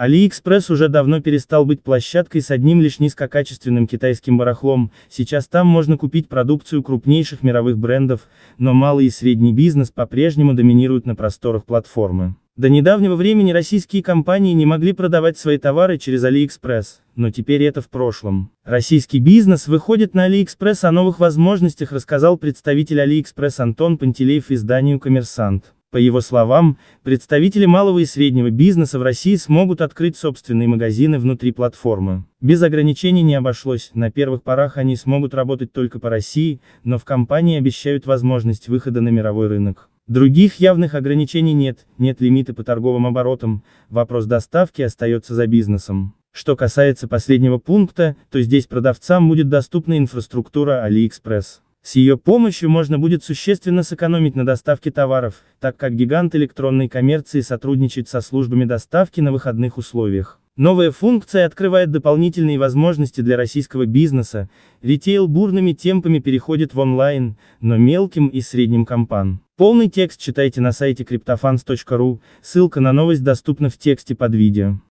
AliExpress уже давно перестал быть площадкой с одним лишь низкокачественным китайским барахлом, сейчас там можно купить продукцию крупнейших мировых брендов, но малый и средний бизнес по-прежнему доминируют на просторах платформы. До недавнего времени российские компании не могли продавать свои товары через AliExpress, но теперь это в прошлом. Российский бизнес выходит на AliExpress о новых возможностях рассказал представитель AliExpress Антон Пантелеев изданию «Коммерсант». По его словам, представители малого и среднего бизнеса в России смогут открыть собственные магазины внутри платформы. Без ограничений не обошлось, на первых порах они смогут работать только по России, но в компании обещают возможность выхода на мировой рынок. Других явных ограничений нет, нет лимита по торговым оборотам, вопрос доставки остается за бизнесом. Что касается последнего пункта, то здесь продавцам будет доступна инфраструктура AliExpress. С ее помощью можно будет существенно сэкономить на доставке товаров, так как гигант электронной коммерции сотрудничает со службами доставки на выходных условиях. Новая функция открывает дополнительные возможности для российского бизнеса, ритейл бурными темпами переходит в онлайн, но мелким и средним компан. Полный текст читайте на сайте cryptofans.ru, ссылка на новость доступна в тексте под видео.